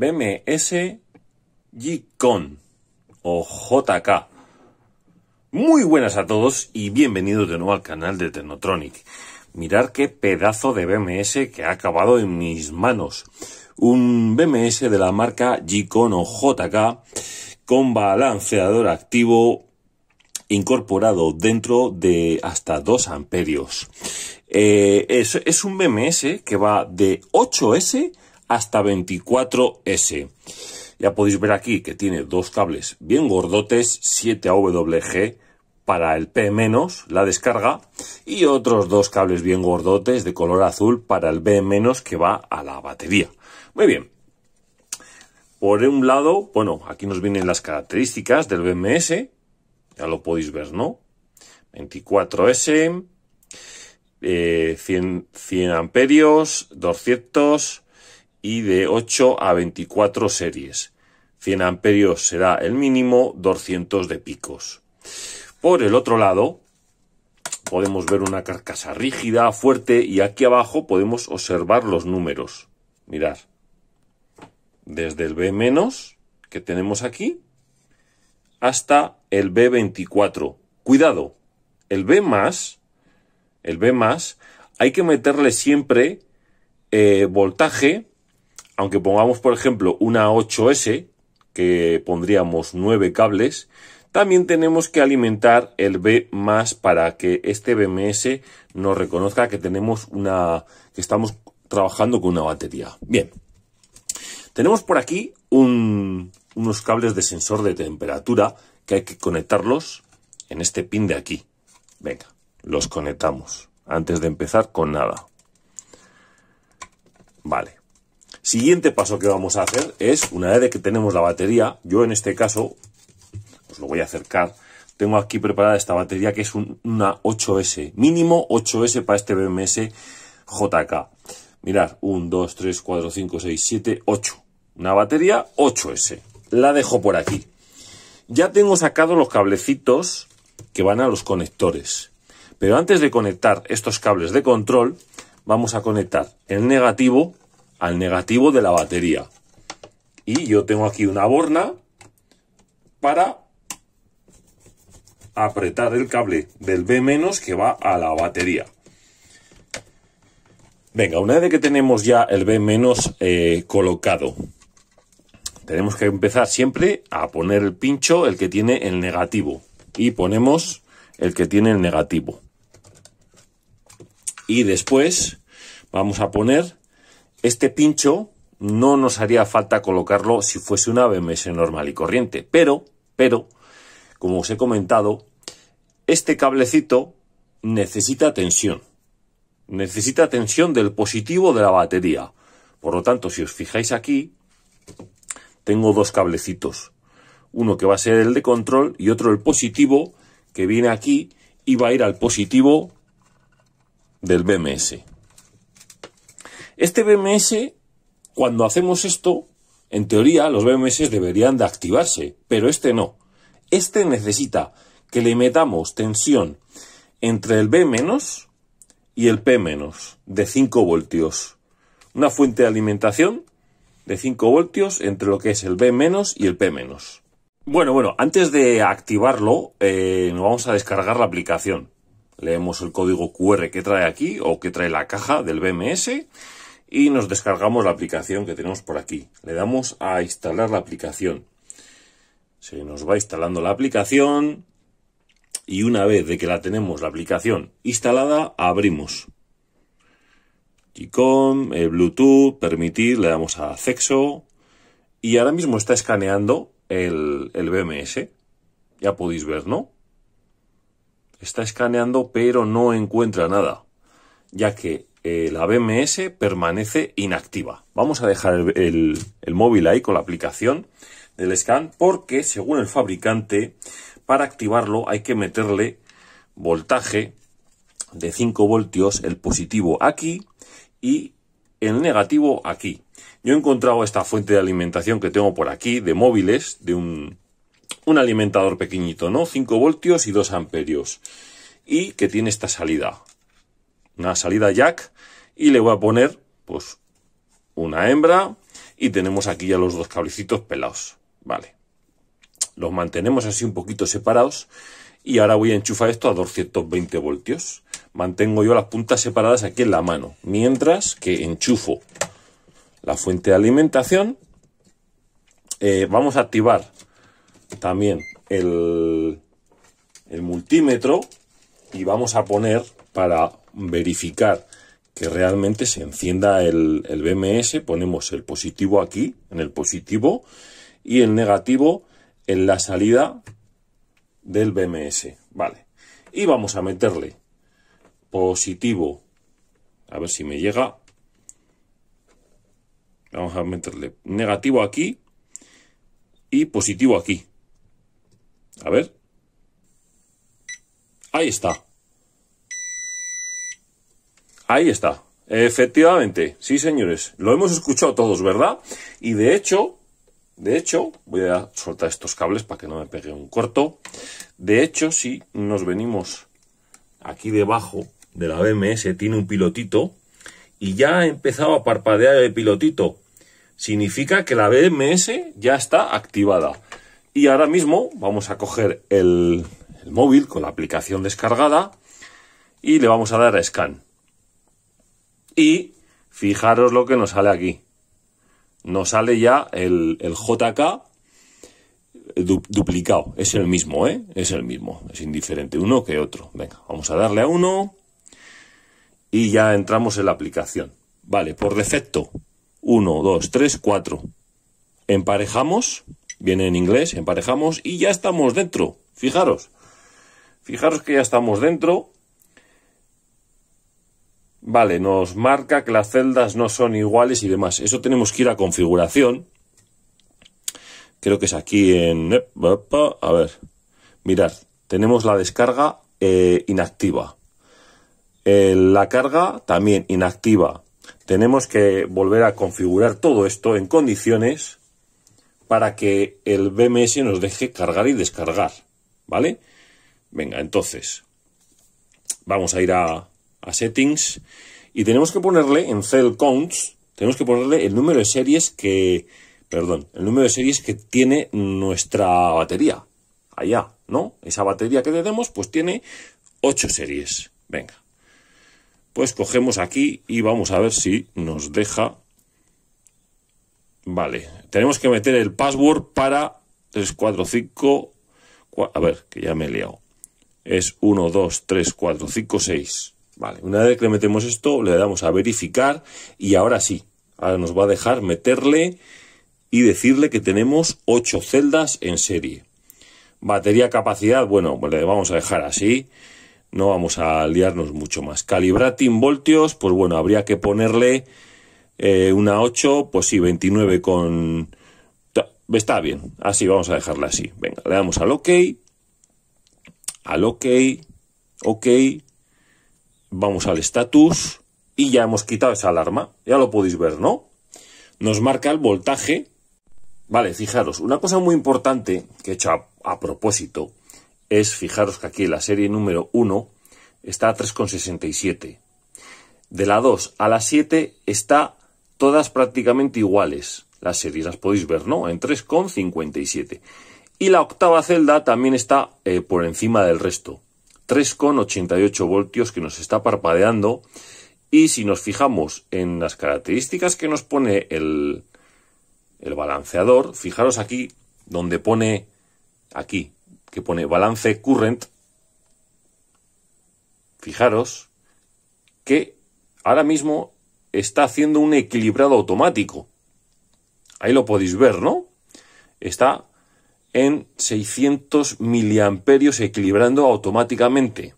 BMS G-Con o JK. Muy buenas a todos y bienvenidos de nuevo al canal de Tecnotronic. Mirad qué pedazo de BMS que ha acabado en mis manos. Un BMS de la marca G-Con o JK con balanceador activo incorporado dentro de hasta 2 amperios. Eh, es, es, un BMS que va de 8S hasta 24S. Ya podéis ver aquí que tiene dos cables bien gordotes, 7AWG para el P-, la descarga, y otros dos cables bien gordotes de color azul para el B- que va a la batería. Muy bien. Por un lado, bueno, aquí nos vienen las características del BMS, ya lo podéis ver, ¿no? 24S, 100, 100 amperios, 200, y de 8 a 24 series. 100 amperios será el mínimo, 200 de picos. Por el otro lado, podemos ver una carcasa rígida, fuerte, y aquí abajo podemos observar los números. Mirad. Desde el B- que tenemos aquí, hasta el B24. Cuidado, el B más, el B más, hay que meterle siempre eh, voltaje aunque pongamos, por ejemplo, una 8S, que pondríamos 9 cables, también tenemos que alimentar el B más para que este BMS nos reconozca que tenemos una, que estamos trabajando con una batería. Bien. Tenemos por aquí unos cables de sensor de temperatura que hay que conectarlos en este pin de aquí. Venga, los conectamos antes de empezar con nada. Vale. Siguiente paso que vamos a hacer es, una vez que tenemos la batería, yo en este caso, os lo voy a acercar, tengo aquí preparada esta batería que es una 8S, mínimo 8S para este BMS JK. Mirad, 1, 2, 3, 4, 5, 6, 7, 8. Una batería 8S. La dejo por aquí. Ya tengo sacado los cablecitos que van a los conectores. Pero antes de conectar estos cables de control, vamos a conectar el negativo al negativo de la batería. Y yo tengo aquí una borna para apretar el cable del B- que va a la batería. Venga, una vez que tenemos ya el B- menos eh, colocado, tenemos que empezar siempre a poner el pincho, el que tiene el negativo. Y ponemos el que tiene el negativo. Y después vamos a poner este pincho no nos haría falta colocarlo si fuese una BMS normal y corriente, pero, pero, como os he comentado, este cablecito necesita tensión. Necesita tensión del positivo de la batería. Por lo tanto, si os fijáis aquí, tengo dos cablecitos. Uno que va a ser el de control y otro el positivo que viene aquí y va a ir al positivo del BMS. Este BMS, cuando hacemos esto, en teoría los BMS deberían de activarse, pero este no. Este necesita que le metamos tensión entre el B- y el P- de 5 voltios. Una fuente de alimentación de 5 voltios entre lo que es el B- y el P-. Bueno, bueno, antes de activarlo, eh, nos vamos a descargar la aplicación. Leemos el código QR que trae aquí o que trae la caja del BMS y nos descargamos la aplicación que tenemos por aquí. Le damos a instalar la aplicación. Se nos va instalando la aplicación y una vez de que la tenemos la aplicación instalada, abrimos. Gcom, eh, Bluetooth, permitir, le damos a acceso y ahora mismo está escaneando el, el BMS. Ya podéis ver, ¿no? Está escaneando pero no encuentra nada, ya que eh, la BMS permanece inactiva. Vamos a dejar el, móvil ahí con la aplicación del scan porque según el fabricante para activarlo hay que meterle voltaje de 5 voltios el positivo aquí y el negativo aquí. Yo he encontrado esta fuente de alimentación que tengo por aquí de móviles de un, un alimentador pequeñito, ¿no? 5 voltios y 2 amperios y que tiene esta salida una salida jack y le voy a poner pues una hembra y tenemos aquí ya los dos cablecitos pelados, vale. Los mantenemos así un poquito separados y ahora voy a enchufar esto a 220 voltios. Mantengo yo las puntas separadas aquí en la mano, mientras que enchufo la fuente de alimentación. Eh, vamos a activar también el, el multímetro y vamos a poner para verificar que realmente se encienda el, BMS, ponemos el positivo aquí, en el positivo, y el negativo en la salida del BMS. Vale. Y vamos a meterle positivo. A ver si me llega. Vamos a meterle negativo aquí y positivo aquí. A ver. Ahí está. Ahí está. Efectivamente, sí señores, lo hemos escuchado todos, ¿verdad? Y de hecho, de hecho, voy a soltar estos cables para que no me pegue un corto. De hecho, si nos venimos aquí debajo de la BMS, tiene un pilotito y ya ha empezado a parpadear el pilotito. Significa que la BMS ya está activada. Y ahora mismo vamos a coger el, el móvil con la aplicación descargada y le vamos a dar a scan. Y fijaros lo que nos sale aquí. Nos sale ya el, JK duplicado. Es el mismo, ¿eh? Es el mismo. Es indiferente uno que otro. Venga, vamos a darle a uno. Y ya entramos en la aplicación. Vale, por defecto. 1, dos 3, cuatro. Emparejamos. Viene en inglés, emparejamos. Y ya estamos dentro. Fijaros. Fijaros que ya estamos dentro. Vale, nos marca que las celdas no son iguales y demás. Eso tenemos que ir a configuración. Creo que es aquí en... Eh, a ver, mirad, tenemos la descarga eh, inactiva. Eh, la carga también inactiva. Tenemos que volver a configurar todo esto en condiciones para que el BMS nos deje cargar y descargar. ¿Vale? Venga, entonces, vamos a ir a a settings y tenemos que ponerle en cell counts, tenemos que ponerle el número de series que, perdón, el número de series que tiene nuestra batería. Allá, ¿no? Esa batería que tenemos pues tiene 8 series. Venga. Pues cogemos aquí y vamos a ver si nos deja. Vale, tenemos que meter el password para 345 a ver, que ya me he liado. Es 1, 2, 3, 4, 5, 6. Vale, una vez que le metemos esto, le damos a verificar y ahora sí, ahora nos va a dejar meterle y decirle que tenemos 8 celdas en serie. Batería capacidad, bueno, le vamos a dejar así, no vamos a liarnos mucho más. Calibrating voltios, pues bueno, habría que ponerle eh, una 8, pues sí, 29 con... Está bien, así vamos a dejarla así. Venga, le damos al OK, al OK, OK, Vamos al estatus y ya hemos quitado esa alarma. Ya lo podéis ver, ¿no? Nos marca el voltaje. Vale, fijaros, una cosa muy importante que he hecho a, propósito es, fijaros que aquí la serie número 1 está a 3,67. De la 2 a la 7 está todas prácticamente iguales. Las series las podéis ver, ¿no? En 3,57. Y la octava celda también está eh, por encima del resto. 3,88 voltios que nos está parpadeando y si nos fijamos en las características que nos pone el, el balanceador, fijaros aquí donde pone aquí, que pone balance current, fijaros que ahora mismo está haciendo un equilibrado automático. Ahí lo podéis ver, ¿no? Está en 600 miliamperios equilibrando automáticamente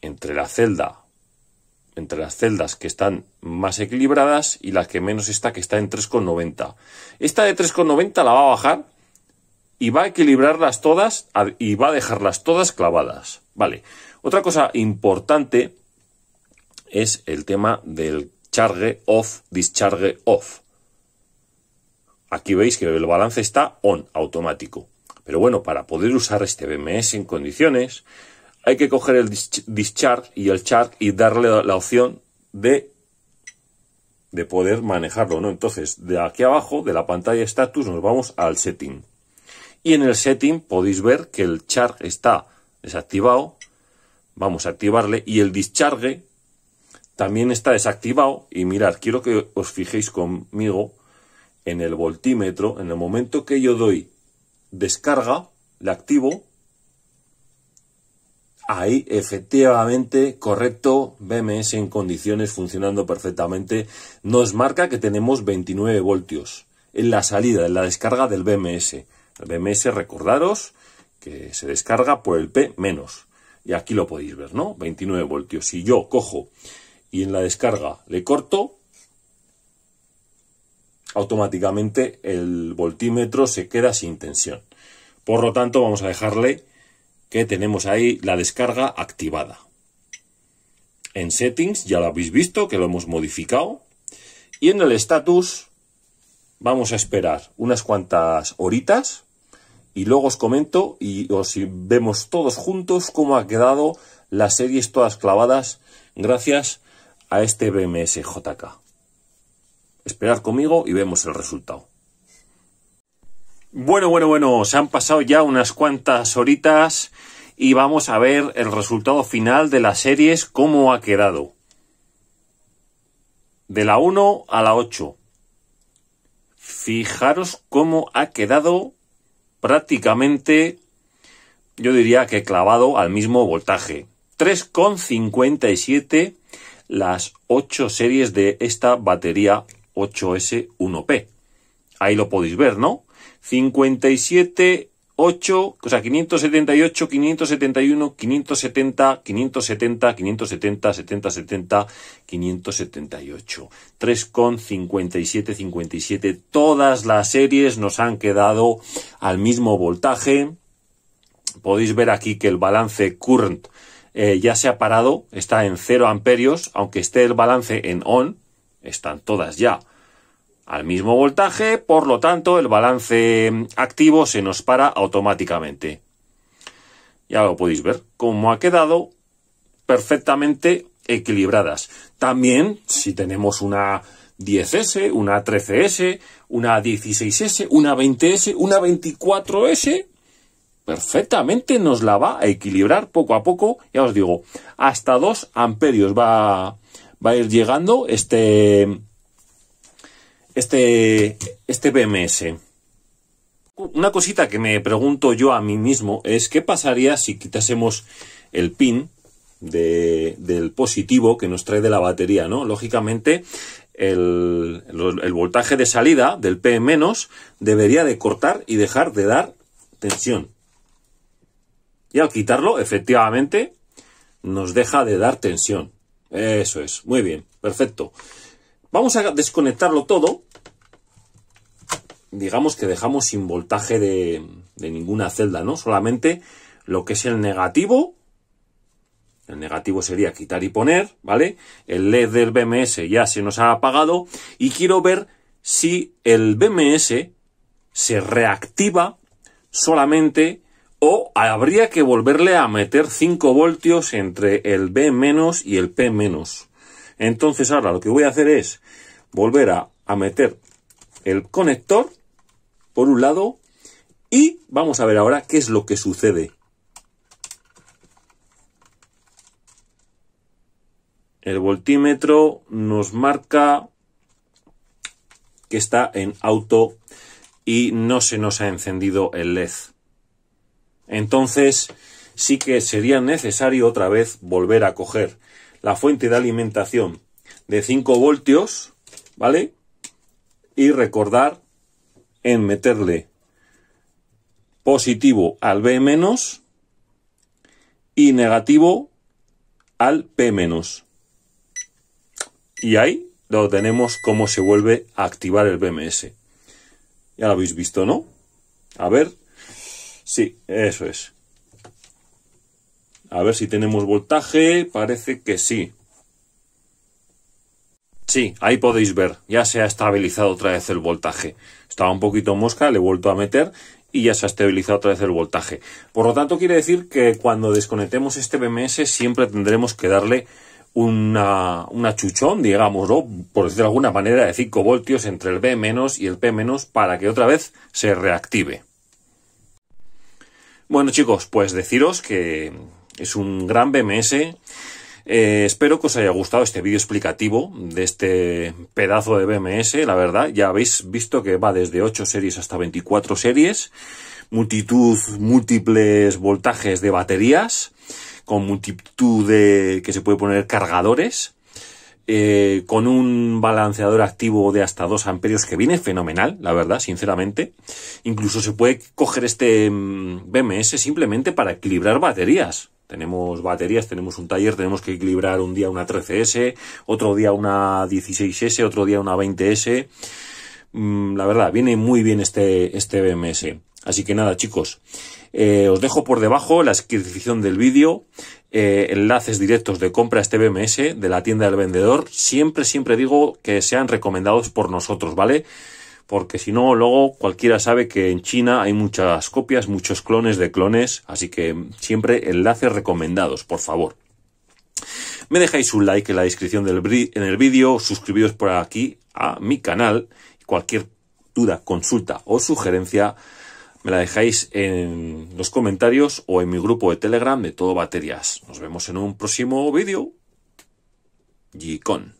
entre la celda entre las celdas que están más equilibradas y las que menos está que está en 3,90. Esta de 3,90 la va a bajar y va a equilibrarlas todas y va a dejarlas todas clavadas. Vale. Otra cosa importante es el tema del charge off, discharge off. Aquí veis que el balance está on, automático. Pero bueno, para poder usar este BMS en condiciones, hay que coger el discharge y el chart y darle la opción de, de poder manejarlo, ¿no? Entonces, de aquí abajo, de la pantalla status, nos vamos al setting. Y en el setting podéis ver que el charge está desactivado. Vamos a activarle. Y el discharge también está desactivado. Y mirad, quiero que os fijéis conmigo en el voltímetro, en el momento que yo doy descarga, le activo, ahí efectivamente correcto, BMS en condiciones funcionando perfectamente, nos marca que tenemos 29 voltios en la salida, en la descarga del BMS. El BMS, recordaros, que se descarga por el P menos. Y aquí lo podéis ver, ¿no? 29 voltios. Si yo cojo y en la descarga le corto, automáticamente el voltímetro se queda sin tensión. Por lo tanto, vamos a dejarle que tenemos ahí la descarga activada. En settings ya lo habéis visto que lo hemos modificado. Y en el status vamos a esperar unas cuantas horitas y luego os comento y os vemos todos juntos cómo ha quedado las series todas clavadas gracias a este BMS JK. Esperad conmigo y vemos el resultado. Bueno, bueno, bueno, se han pasado ya unas cuantas horitas y vamos a ver el resultado final de las series, cómo ha quedado. De la 1 a la 8. Fijaros cómo ha quedado prácticamente, yo diría que clavado al mismo voltaje. 3,57 las 8 series de esta batería 8S1P. Ahí lo podéis ver, ¿no? 57, 8, o sea, 578, 571, 570, 570, 570, 70, 70, 578. 3,57, 57. Todas las series nos han quedado al mismo voltaje. Podéis ver aquí que el balance current eh, ya se ha parado, está en 0 amperios, aunque esté el balance en on, están todas ya al mismo voltaje, por lo tanto el balance activo se nos para automáticamente. Ya lo podéis ver, cómo ha quedado perfectamente equilibradas. También, si tenemos una 10S, una 13S, una 16S, una 20S, una 24S, perfectamente nos la va a equilibrar poco a poco, ya os digo, hasta 2 amperios va va a ir llegando este, este, este BMS. Una cosita que me pregunto yo a mí mismo es qué pasaría si quitásemos el pin del positivo que nos trae de la batería, ¿no? Lógicamente, el, el, voltaje de salida del P- debería de cortar y dejar de dar tensión. Y al quitarlo, efectivamente, nos deja de dar tensión. Eso es, muy bien, perfecto. Vamos a desconectarlo todo. Digamos que dejamos sin voltaje de, ninguna celda, ¿no? Solamente lo que es el negativo. El negativo sería quitar y poner, ¿vale? El LED del BMS ya se nos ha apagado. Y quiero ver si el BMS se reactiva solamente habría que volverle a meter 5 voltios entre el B- y el P-. Entonces ahora lo que voy a hacer es volver a meter el conector por un lado y vamos a ver ahora qué es lo que sucede. El voltímetro nos marca que está en auto y no se nos ha encendido el LED. Entonces sí que sería necesario otra vez volver a coger la fuente de alimentación de 5 voltios, ¿vale? Y recordar en meterle positivo al B- y negativo al P-. Y ahí lo tenemos cómo se vuelve a activar el BMS. Ya lo habéis visto, ¿no? A ver, Sí, eso es. A ver si tenemos voltaje. Parece que sí. Sí, ahí podéis ver. Ya se ha estabilizado otra vez el voltaje. Estaba un poquito mosca, le he vuelto a meter y ya se ha estabilizado otra vez el voltaje. Por lo tanto, quiere decir que cuando desconectemos este BMS siempre tendremos que darle una, una chuchón, digámoslo, por decir de alguna manera, de 5 voltios entre el B- y el P- para que otra vez se reactive. Bueno chicos, pues deciros que es un gran BMS. Eh, espero que os haya gustado este vídeo explicativo de este pedazo de BMS, la verdad. Ya habéis visto que va desde 8 series hasta 24 series. Multitud, múltiples voltajes de baterías, con multitud de que se puede poner cargadores. Eh, con un balanceador activo de hasta 2 amperios que viene fenomenal, la verdad, sinceramente. Incluso se puede coger este mm, BMS simplemente para equilibrar baterías. Tenemos baterías, tenemos un taller, tenemos que equilibrar un día una 13S, otro día una 16S, otro día una 20S. Mm, la verdad, viene muy bien este, este BMS. Así que nada, chicos, eh, os dejo por debajo la descripción del vídeo, eh, enlaces directos de compra a este BMS de la tienda del vendedor. Siempre, siempre digo que sean recomendados por nosotros, ¿vale? Porque si no, luego cualquiera sabe que en China hay muchas copias, muchos clones de clones, así que siempre enlaces recomendados, por favor. Me dejáis un like en la descripción del en el vídeo, suscribiros por aquí a mi canal. Cualquier duda, consulta o sugerencia me la dejáis en los comentarios o en mi grupo de Telegram de Todo Baterías. Nos vemos en un próximo vídeo. con.